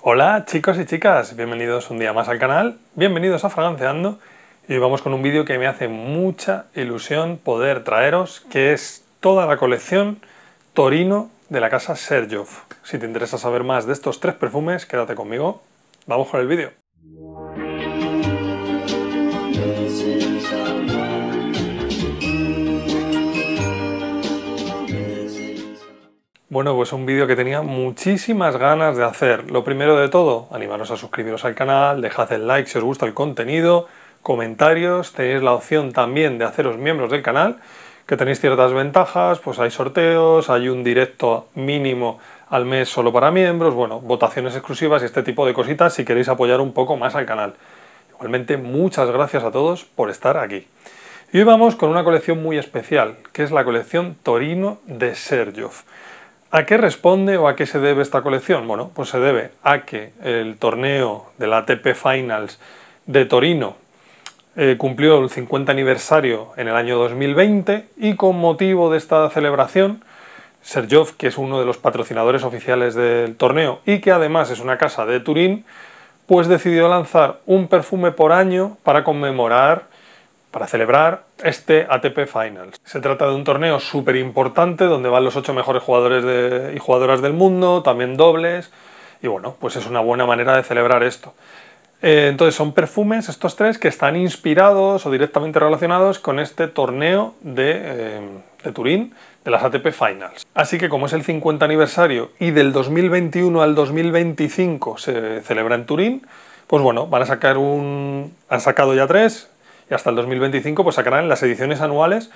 Hola chicos y chicas, bienvenidos un día más al canal, bienvenidos a Fraganceando y hoy vamos con un vídeo que me hace mucha ilusión poder traeros, que es toda la colección Torino de la casa Sergio. Si te interesa saber más de estos tres perfumes, quédate conmigo, vamos con el vídeo. Bueno, pues un vídeo que tenía muchísimas ganas de hacer. Lo primero de todo, animaros a suscribiros al canal, dejad el like si os gusta el contenido, comentarios, tenéis la opción también de haceros miembros del canal, que tenéis ciertas ventajas, pues hay sorteos, hay un directo mínimo al mes solo para miembros, bueno, votaciones exclusivas y este tipo de cositas si queréis apoyar un poco más al canal. Igualmente, muchas gracias a todos por estar aquí. Y hoy vamos con una colección muy especial, que es la colección Torino de Sergioff. ¿A qué responde o a qué se debe esta colección? Bueno, pues se debe a que el torneo de la ATP Finals de Torino eh, cumplió el 50 aniversario en el año 2020 y con motivo de esta celebración, Serjov, que es uno de los patrocinadores oficiales del torneo y que además es una casa de Turín, pues decidió lanzar un perfume por año para conmemorar para celebrar este ATP Finals. Se trata de un torneo súper importante donde van los ocho mejores jugadores y jugadoras del mundo, también dobles, y bueno, pues es una buena manera de celebrar esto. Eh, entonces son perfumes estos tres que están inspirados o directamente relacionados con este torneo de, eh, de Turín de las ATP Finals. Así que como es el 50 aniversario y del 2021 al 2025 se celebra en Turín, pues bueno, van a sacar un... han sacado ya tres, y hasta el 2025 pues sacarán las ediciones anuales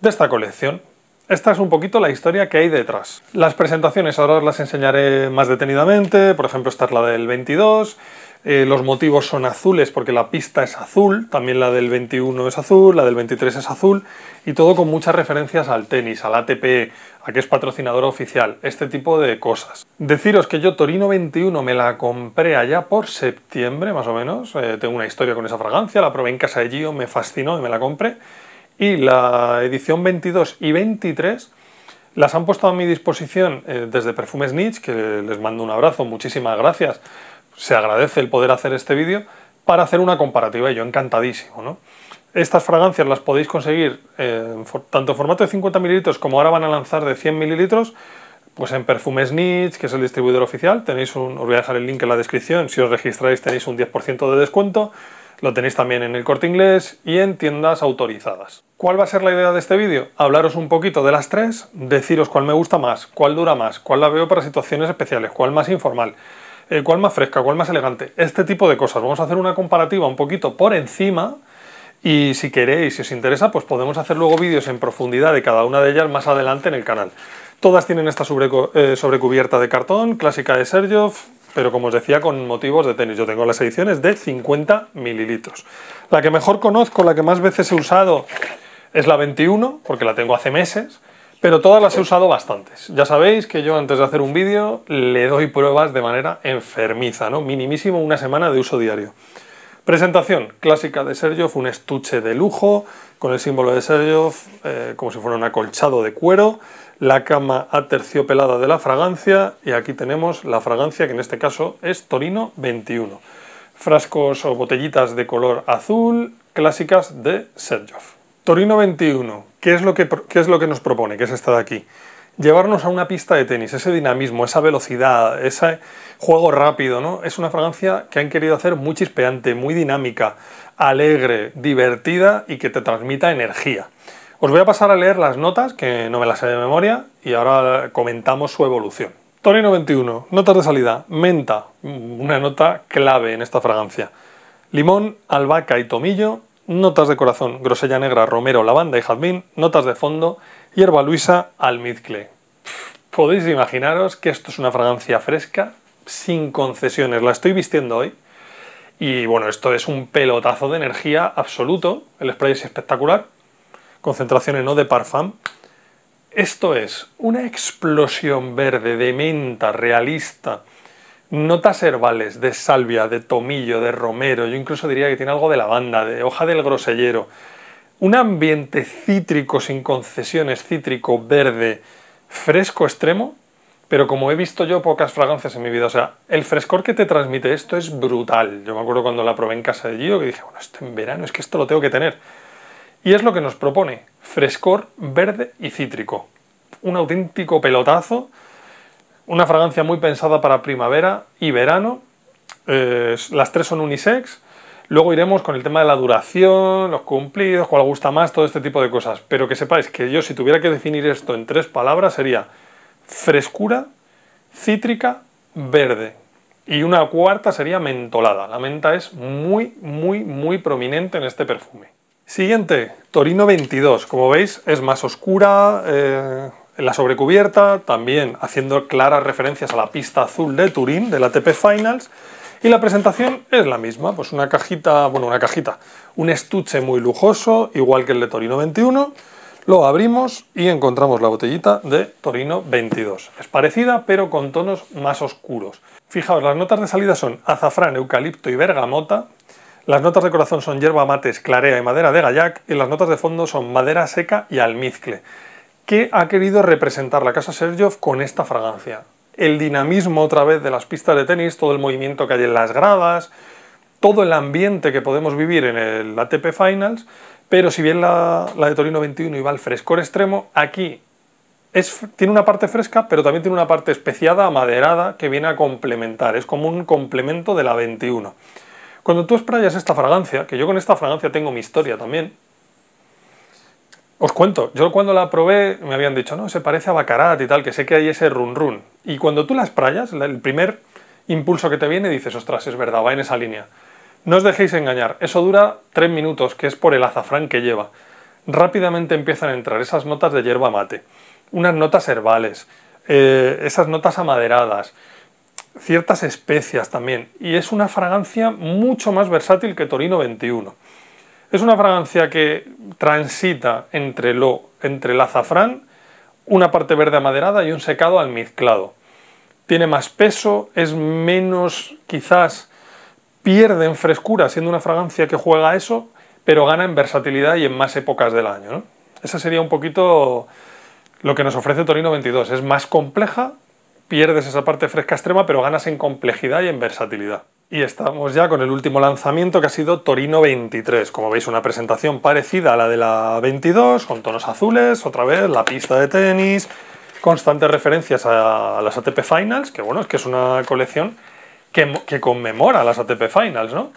de esta colección. Esta es un poquito la historia que hay detrás. Las presentaciones ahora las enseñaré más detenidamente, por ejemplo esta es la del 22 eh, los motivos son azules porque la pista es azul, también la del 21 es azul, la del 23 es azul, y todo con muchas referencias al tenis, al ATP, a que es patrocinador oficial, este tipo de cosas. Deciros que yo Torino 21 me la compré allá por septiembre, más o menos, eh, tengo una historia con esa fragancia, la probé en casa de Gio, me fascinó y me la compré, y la edición 22 y 23 las han puesto a mi disposición eh, desde Perfumes Niche, que les mando un abrazo, muchísimas gracias se agradece el poder hacer este vídeo para hacer una comparativa y yo encantadísimo, ¿no? Estas fragancias las podéis conseguir eh, tanto en formato de 50 ml como ahora van a lanzar de 100 ml pues en Perfumes Niche, que es el distribuidor oficial, tenéis un, os voy a dejar el link en la descripción, si os registráis tenéis un 10% de descuento, lo tenéis también en el corte inglés y en tiendas autorizadas. ¿Cuál va a ser la idea de este vídeo? Hablaros un poquito de las tres, deciros cuál me gusta más, cuál dura más, cuál la veo para situaciones especiales, cuál más informal, eh, cuál más fresca, cuál más elegante, este tipo de cosas. Vamos a hacer una comparativa un poquito por encima y si queréis, si os interesa, pues podemos hacer luego vídeos en profundidad de cada una de ellas más adelante en el canal. Todas tienen esta sobre eh, sobrecubierta de cartón, clásica de Sergio, pero como os decía, con motivos de tenis. Yo tengo las ediciones de 50 mililitros. La que mejor conozco, la que más veces he usado, es la 21, porque la tengo hace meses. Pero todas las he usado bastantes. Ya sabéis que yo antes de hacer un vídeo le doy pruebas de manera enfermiza, ¿no? Minimísimo una semana de uso diario. Presentación clásica de Sergioff, un estuche de lujo con el símbolo de Sergioff eh, como si fuera un acolchado de cuero, la cama aterciopelada de la fragancia y aquí tenemos la fragancia que en este caso es Torino 21. Frascos o botellitas de color azul clásicas de Sergioff. Torino 21, ¿Qué es, lo que, es lo que nos propone? Que es esta de aquí. Llevarnos a una pista de tenis, ese dinamismo, esa velocidad, ese juego rápido, ¿no? Es una fragancia que han querido hacer muy chispeante, muy dinámica, alegre, divertida y que te transmita energía. Os voy a pasar a leer las notas, que no me las he de memoria, y ahora comentamos su evolución. Tony 91, notas de salida, menta, mm, una nota clave en esta fragancia. Limón, albahaca y tomillo, notas de corazón, grosella negra, romero, lavanda y jazmín, notas de fondo, hierba luisa, almizcle. Podéis imaginaros que esto es una fragancia fresca, sin concesiones, la estoy vistiendo hoy. Y bueno, esto es un pelotazo de energía absoluto, el spray es espectacular, concentraciones no de parfum. Esto es una explosión verde de menta realista, notas herbales de salvia, de tomillo, de romero, yo incluso diría que tiene algo de lavanda, de hoja del grosellero, un ambiente cítrico sin concesiones, cítrico, verde, fresco extremo, pero como he visto yo pocas fragancias en mi vida, o sea, el frescor que te transmite esto es brutal. Yo me acuerdo cuando la probé en casa de Gio que dije, bueno, esto en verano es que esto lo tengo que tener. Y es lo que nos propone, frescor verde y cítrico. Un auténtico pelotazo una fragancia muy pensada para primavera y verano. Eh, las tres son unisex. Luego iremos con el tema de la duración, los cumplidos, cuál gusta más, todo este tipo de cosas. Pero que sepáis que yo si tuviera que definir esto en tres palabras sería frescura, cítrica, verde. Y una cuarta sería mentolada. La menta es muy, muy, muy prominente en este perfume. Siguiente, Torino 22. Como veis es más oscura, eh, la sobrecubierta, también haciendo claras referencias a la pista azul de Turín de la ATP Finals. Y la presentación es la misma, pues una cajita, bueno, una cajita, un estuche muy lujoso, igual que el de Torino 21. Lo abrimos y encontramos la botellita de Torino 22. Es parecida, pero con tonos más oscuros. Fijaos, las notas de salida son azafrán, eucalipto y bergamota. Las notas de corazón son hierba mate, clarea y madera de gallac. Y las notas de fondo son madera seca y almizcle. ¿Qué ha querido representar la casa Sergio con esta fragancia? El dinamismo otra vez de las pistas de tenis, todo el movimiento que hay en las gradas, todo el ambiente que podemos vivir en el ATP Finals, pero si bien la, de Torino 21 iba al frescor extremo, aquí tiene una parte fresca, pero también tiene una parte especiada, amaderada, que viene a complementar. Es como un complemento de la 21. Cuando tú esprayas esta fragancia, que yo con esta fragancia tengo mi historia también, os cuento, yo cuando la probé me habían dicho, no, se parece a Bacarat y tal, que sé que hay ese run run. Y cuando tú las prayas, el primer impulso que te viene dices, ostras, es verdad, va en esa línea. No os dejéis engañar, eso dura tres minutos, que es por el azafrán que lleva. Rápidamente empiezan a entrar esas notas de hierba mate, unas notas herbales, eh, esas notas amaderadas, ciertas especias también, y es una fragancia mucho más versátil que Torino 21. Es una fragancia que transita entre, lo, entre el azafrán, una parte verde amaderada y un secado almizclado. Tiene más peso, es menos quizás pierde en frescura siendo una fragancia que juega eso, pero gana en versatilidad y en más épocas del año. ¿no? sería un poquito lo que nos ofrece Torino 22. Es más compleja, pierdes esa parte fresca extrema, pero ganas en complejidad y en versatilidad. Y estamos ya con el último lanzamiento que ha sido Torino 23. Como veis, una presentación parecida a la de la 22, con tonos azules, otra vez la pista de tenis, constantes referencias a las ATP Finals, que bueno, es que es una colección que, conmemora las ATP Finals, ¿no?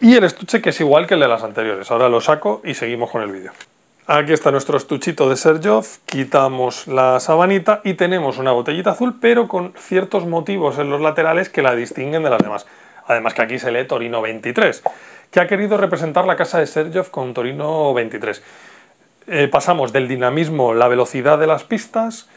Y el estuche que es igual que el de las anteriores. Ahora lo saco y seguimos con el vídeo. Aquí está nuestro estuchito de Serjov, quitamos la sabanita y tenemos una botellita azul, pero con ciertos motivos en los laterales que la distinguen de las demás. Además que aquí se lee Torino 23, que ha querido representar la casa de Sergio con Torino 23. Eh, pasamos del dinamismo, la velocidad de las pistas,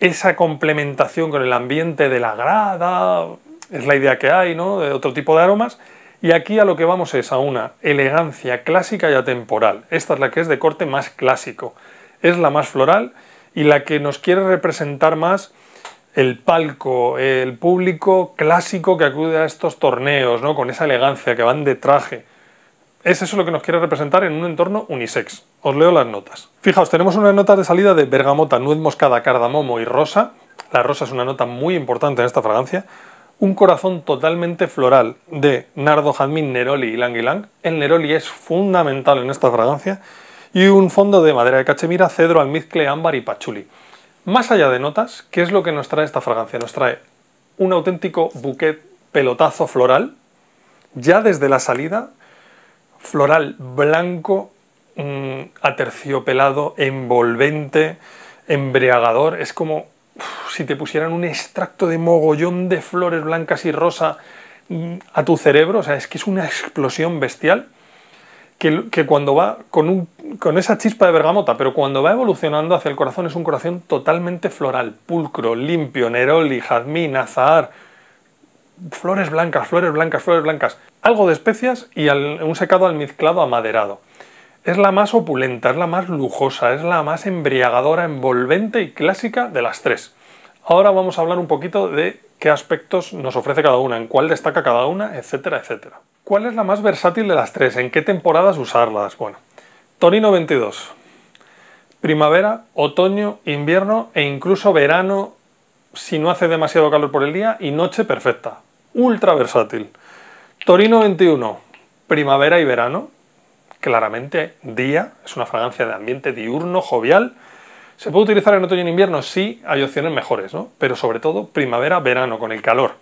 esa complementación con el ambiente de la grada, es la idea que hay, ¿no? De otro tipo de aromas. Y aquí a lo que vamos es a una elegancia clásica y atemporal. Esta es la que es de corte más clásico, es la más floral y la que nos quiere representar más el palco, el público clásico que acude a estos torneos, ¿no? con esa elegancia, que van de traje. Es eso lo que nos quiere representar en un entorno unisex. Os leo las notas. Fijaos, tenemos una nota de salida de bergamota, nuez moscada, cardamomo y rosa. La rosa es una nota muy importante en esta fragancia. Un corazón totalmente floral de nardo, jazmín, neroli y lang El neroli es fundamental en esta fragancia. Y un fondo de madera de cachemira, cedro, almizcle, ámbar y pachuli. Más allá de notas, ¿qué es lo que nos trae esta fragancia? Nos trae un auténtico bouquet pelotazo floral, ya desde la salida, floral blanco, mm, aterciopelado, envolvente, embriagador, es como si te pusieran un extracto de mogollón de flores blancas y rosa mm, a tu cerebro, o sea, es que es una explosión bestial que, cuando va con, esa chispa de bergamota, pero cuando va evolucionando hacia el corazón es un corazón totalmente floral, pulcro, limpio, neroli, jazmín, azahar, flores blancas, flores blancas, flores blancas, algo de especias y un secado almizclado amaderado. Es la más opulenta, es la más lujosa, es la más embriagadora, envolvente y clásica de las tres. Ahora vamos a hablar un poquito de qué aspectos nos ofrece cada una, en cuál destaca cada una, etcétera, etcétera. ¿Cuál es la más versátil de las tres? ¿En qué temporadas usarlas? Bueno, Torino 22. Primavera, otoño, invierno e incluso verano si no hace demasiado calor por el día y noche perfecta. Ultra versátil. Torino 21. Primavera y verano. Claramente día. Es una fragancia de ambiente diurno, jovial ¿Se puede utilizar en otoño y e en invierno? Sí, hay opciones mejores, ¿no? Pero sobre todo primavera, verano, con el calor.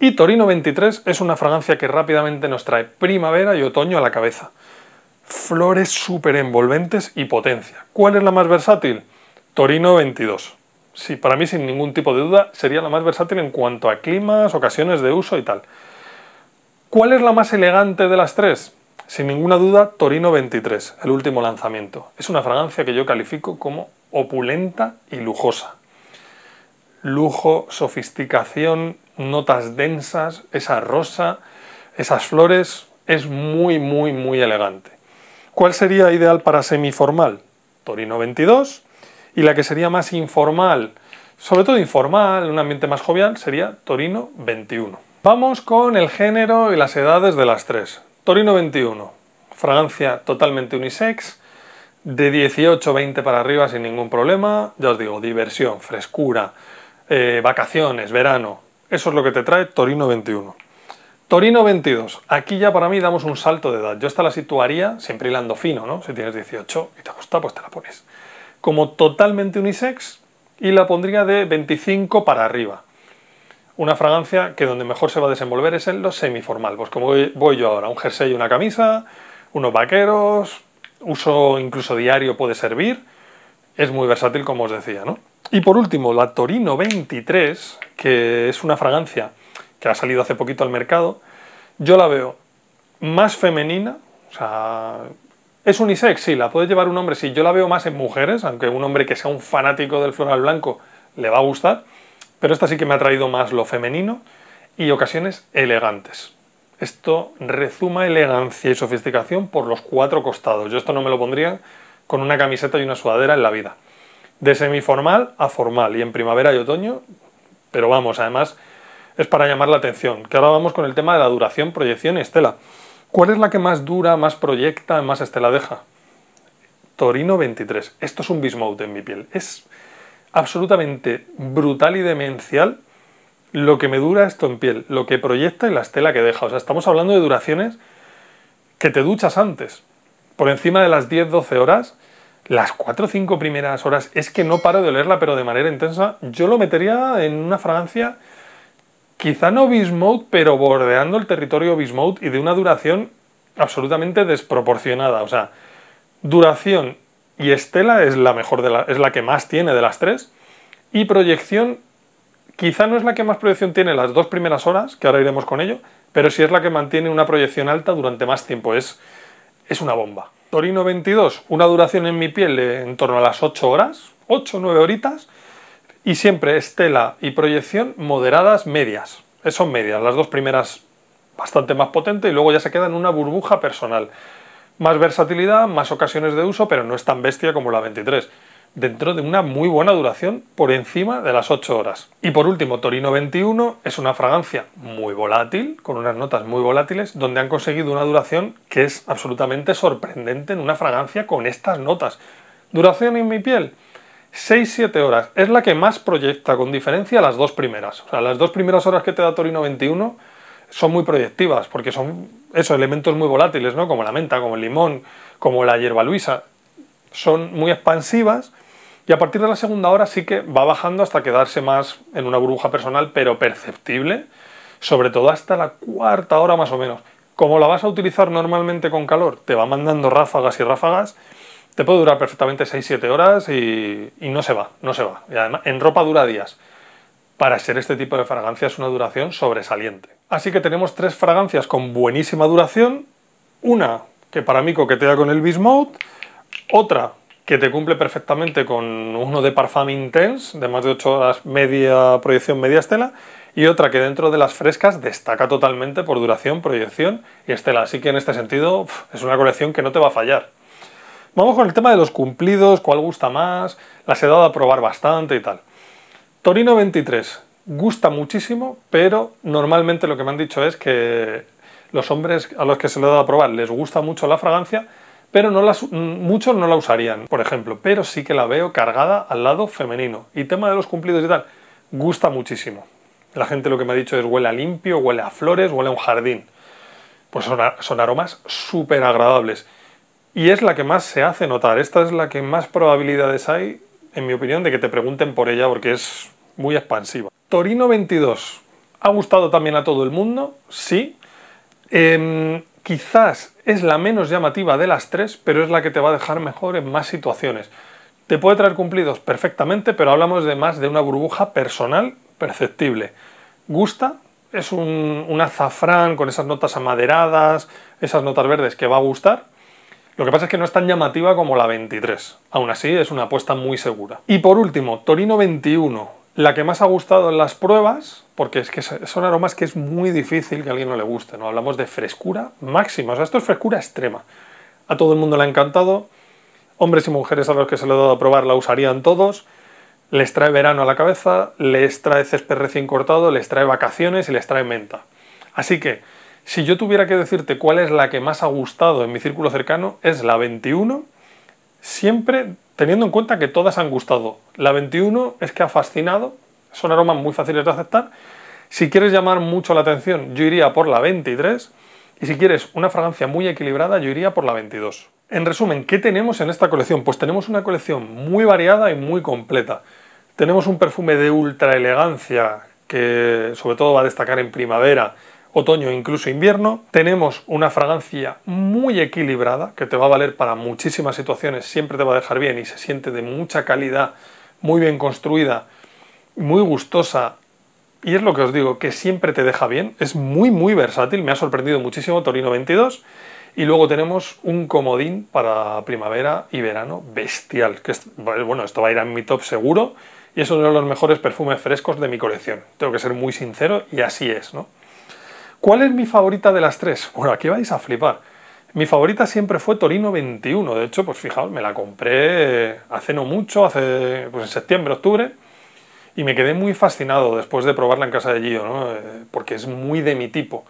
Y Torino 23 es una fragancia que rápidamente nos trae primavera y otoño a la cabeza. Flores súper envolventes y potencia. ¿Cuál es la más versátil? Torino 22. Sí, para mí sin ningún tipo de duda sería la más versátil en cuanto a climas, ocasiones de uso y tal. ¿Cuál es la más elegante de las tres? Sin ninguna duda, Torino 23, el último lanzamiento. Es una fragancia que yo califico como opulenta y lujosa. Lujo, sofisticación, notas densas, esa rosa, esas flores, es muy, muy, muy elegante. ¿Cuál sería ideal para semiformal? Torino 22. Y la que sería más informal, sobre todo informal, en un ambiente más jovial, sería Torino 21. Vamos con el género y las edades de las tres. Torino 21, fragancia totalmente unisex, de 18, 20 para arriba sin ningún problema. Ya os digo, diversión, frescura, eh, vacaciones, verano. Eso es lo que te trae Torino 21. Torino 22. Aquí ya para mí damos un salto de edad. Yo esta la situaría siempre hilando fino, ¿no? Si tienes 18 y te gusta, pues te la pones. Como totalmente unisex y la pondría de 25 para arriba. Una fragancia que donde mejor se va a desenvolver es en lo semiformal. Pues como voy yo ahora, un jersey y una camisa, unos vaqueros, uso incluso diario puede servir, es muy versátil como os decía, ¿no? Y por último, la Torino 23, que es una fragancia que ha salido hace poquito al mercado, yo la veo más femenina, o sea, es unisex, sí, la puede llevar un hombre, sí, yo la veo más en mujeres, aunque un hombre que sea un fanático del floral blanco le va a gustar, pero esta sí que me ha traído más lo femenino y ocasiones elegantes. Esto rezuma elegancia y sofisticación por los cuatro costados. Yo esto no me lo pondría con una camiseta y una sudadera en la vida. De semiformal a formal y en primavera y otoño, pero vamos, además es para llamar la atención. Que ahora vamos con el tema de la duración, proyección y estela. ¿Cuál es la que más dura, más proyecta, más estela deja? Torino 23. Esto es un bismuth en mi piel. Es absolutamente brutal y demencial lo que me dura esto en piel, lo que proyecta y la estela que deja. O sea, estamos hablando de duraciones que te duchas antes. Por encima de las 10-12 horas, las 4 o 5 primeras horas, es que no paro de olerla, pero de manera intensa, yo lo metería en una fragancia, quizá no bismuth, pero bordeando el territorio bismuth y de una duración absolutamente desproporcionada. O sea, duración y estela es la mejor de la, es la que más tiene de las tres. Y proyección Quizá no es la que más proyección tiene las dos primeras horas, que ahora iremos con ello, pero sí es la que mantiene una proyección alta durante más tiempo. Es, una bomba. Torino 22, una duración en mi piel en torno a las 8 horas, 8 9 horitas, y siempre estela y proyección moderadas medias. Son medias, las dos primeras bastante más potente y luego ya se queda en una burbuja personal. Más versatilidad, más ocasiones de uso, pero no es tan bestia como la 23 dentro de una muy buena duración por encima de las 8 horas. Y por último, Torino 21 es una fragancia muy volátil, con unas notas muy volátiles, donde han conseguido una duración que es absolutamente sorprendente en una fragancia con estas notas. Duración en mi piel. 6-7 horas es la que más proyecta con diferencia las dos primeras. O sea, las dos primeras horas que te da Torino 21 son muy proyectivas porque son esos elementos muy volátiles, ¿no? Como la menta, como el limón, como la hierba luisa. Son muy expansivas y a partir de la segunda hora sí que va bajando hasta quedarse más en una burbuja personal, pero perceptible, sobre todo hasta la cuarta hora más o menos. Como la vas a utilizar normalmente con calor, te va mandando ráfagas y ráfagas, te puede durar perfectamente 6-7 horas y, no se va, no se va. Y además, en ropa dura días. Para ser este tipo de fragancia es una duración sobresaliente. Así que tenemos tres fragancias con buenísima duración. Una que para mí coquetea con el Bismuth, otra que te cumple perfectamente con uno de Parfum Intense, de más de 8 horas media proyección, media estela, y otra que dentro de las frescas destaca totalmente por duración, proyección y estela. Así que en este sentido es una colección que no te va a fallar. Vamos con el tema de los cumplidos, cuál gusta más, las he dado a probar bastante y tal. Torino 23 gusta muchísimo, pero normalmente lo que me han dicho es que los hombres a los que se le dado a probar les gusta mucho la fragancia, pero no las, mm, muchos no la usarían, por ejemplo, pero sí que la veo cargada al lado femenino. Y tema de los cumplidos y tal, gusta muchísimo. La gente lo que me ha dicho es huele a limpio, huele a flores, huele a un jardín. Pues son, son aromas súper agradables. Y es la que más se hace notar, esta es la que más probabilidades hay, en mi opinión, de que te pregunten por ella porque es muy expansiva. Torino 22, ¿ha gustado también a todo el mundo? Sí. Em, quizás es la menos llamativa de las tres, pero es la que te va a dejar mejor en más situaciones. Te puede traer cumplidos perfectamente, pero hablamos de más de una burbuja personal perceptible. Gusta, es un, un azafrán con esas notas amaderadas, esas notas verdes que va a gustar, lo que pasa es que no es tan llamativa como la 23. Aún así, es una apuesta muy segura. Y por último, Torino 21. La que más ha gustado en las pruebas, porque es que son aromas que es muy difícil que a alguien no le guste, ¿no? Hablamos de frescura máxima, o sea, esto es frescura extrema. A todo el mundo le ha encantado, hombres y mujeres a los que se le ha dado a probar la usarían todos, les trae verano a la cabeza, les trae césped recién cortado, les trae vacaciones y les trae menta. Así que, si yo tuviera que decirte cuál es la que más ha gustado en mi círculo cercano, es la 21, siempre teniendo en cuenta que todas han gustado. La 21 es que ha fascinado, son aromas muy fáciles de aceptar. Si quieres llamar mucho la atención, yo iría por la 23. Y si quieres una fragancia muy equilibrada, yo iría por la 22. En resumen, ¿qué tenemos en esta colección? Pues tenemos una colección muy variada y muy completa. Tenemos un perfume de ultra elegancia que sobre todo va a destacar en primavera otoño e incluso invierno. Tenemos una fragancia muy equilibrada que te va a valer para muchísimas situaciones, siempre te va a dejar bien y se siente de mucha calidad, muy bien construida, muy gustosa. Y es lo que os digo, que siempre te deja bien, es muy muy versátil, me ha sorprendido muchísimo Torino 22. Y luego tenemos un comodín para primavera y verano bestial, que bueno, esto va a ir a mi top seguro y es uno de los mejores perfumes frescos de mi colección. Tengo que ser muy sincero y así es, ¿no? ¿Cuál es mi favorita de las tres? Bueno, aquí vais a flipar. Mi favorita siempre fue Torino 21. De hecho, pues fijaos, me la compré eh, hace no mucho, hace pues en septiembre, octubre, y me quedé muy fascinado después de probarla en casa de Gio, eh, porque es muy de mi tipo.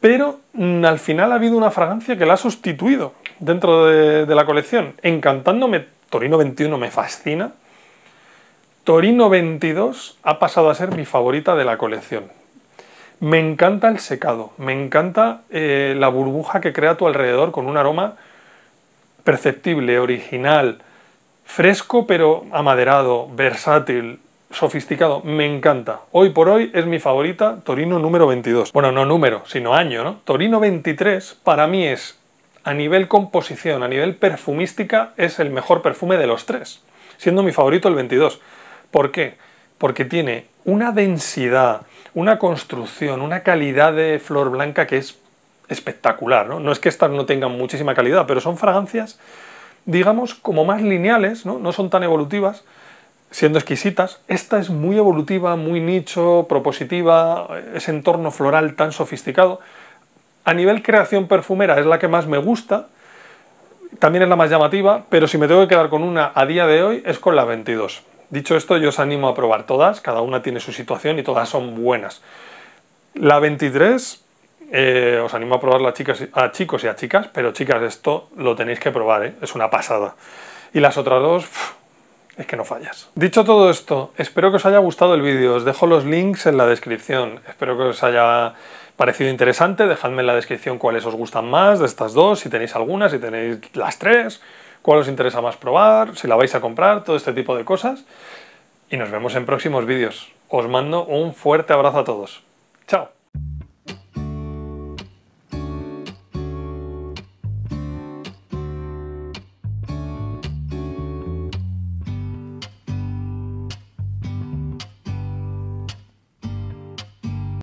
Pero mm, al final ha habido una fragancia que la ha sustituido dentro de la colección, encantándome. Torino 21 me fascina. Torino 22 ha pasado a ser mi favorita de la colección. Me encanta el secado, me encanta eh, la burbuja que crea a tu alrededor con un aroma perceptible, original, fresco pero amaderado, versátil, sofisticado. Me encanta. Hoy por hoy es mi favorita, Torino número 22. Bueno, no número, sino año, ¿no? Torino 23 para mí es, a nivel composición, a nivel perfumística, es el mejor perfume de los tres, siendo mi favorito el 22. ¿Por qué? Porque tiene una densidad, una construcción, una calidad de flor blanca que es espectacular. ¿no? es que estas no tengan muchísima calidad, pero son fragancias, digamos, como más lineales, no, no son tan evolutivas, siendo exquisitas. Esta es muy evolutiva, muy nicho, propositiva, ese entorno floral tan sofisticado. A nivel creación perfumera es la que más me gusta, también es la más llamativa, pero si me tengo que quedar con una a día de hoy es con la 22. Dicho esto, yo os animo a probar todas, cada una tiene su situación y todas son buenas. La 23, eh, os animo a probarla a, chicos y a chicas, pero chicas, esto lo tenéis que probar, ¿eh? es una pasada. Y las otras dos, es que no fallas. Dicho todo esto, espero que os haya gustado el vídeo, os dejo los links en la descripción, espero que os haya parecido interesante, dejadme en la descripción cuáles os gustan más de estas dos, si tenéis algunas, si tenéis las tres cuál os interesa más probar, si la vais a comprar, todo este tipo de cosas. Y nos vemos en próximos vídeos. Os mando un fuerte abrazo a todos. ¡Chao!